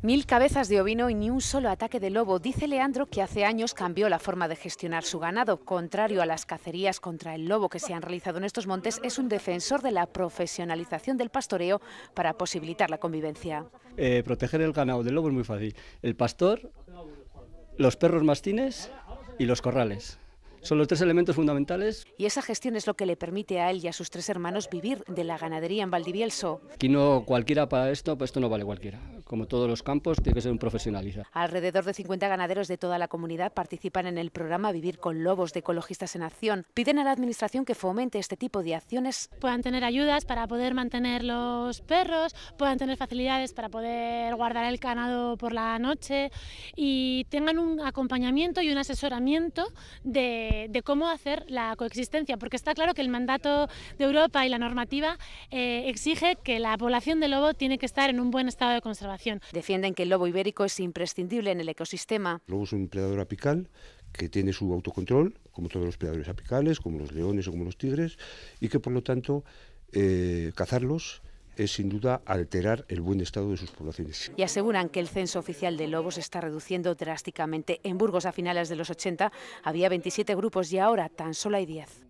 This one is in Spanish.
Mil cabezas de ovino y ni un solo ataque de lobo. Dice Leandro que hace años cambió la forma de gestionar su ganado. Contrario a las cacerías contra el lobo que se han realizado en estos montes, es un defensor de la profesionalización del pastoreo para posibilitar la convivencia. Eh, proteger el ganado del lobo es muy fácil. El pastor, los perros mastines y los corrales. Son los tres elementos fundamentales. Y esa gestión es lo que le permite a él y a sus tres hermanos vivir de la ganadería en Valdivielso. Aquí no cualquiera para esto, pues esto no vale cualquiera. Como todos los campos, tiene que ser un profesionalista Alrededor de 50 ganaderos de toda la comunidad participan en el programa Vivir con Lobos de Ecologistas en Acción. Piden a la Administración que fomente este tipo de acciones. Puedan tener ayudas para poder mantener los perros, puedan tener facilidades para poder guardar el ganado por la noche y tengan un acompañamiento y un asesoramiento de eh, de, cómo hacer la coexistencia, porque está claro que el mandato de Europa y la normativa eh, exige que la población de lobo tiene que estar en un buen estado de conservación. Defienden que el lobo ibérico es imprescindible en el ecosistema. El lobo es un predador apical que tiene su autocontrol, como todos los predadores apicales, como los leones o como los tigres, y que por lo tanto eh, cazarlos es sin duda alterar el buen estado de sus poblaciones. Y aseguran que el censo oficial de lobos está reduciendo drásticamente. En Burgos a finales de los 80 había 27 grupos y ahora tan solo hay 10.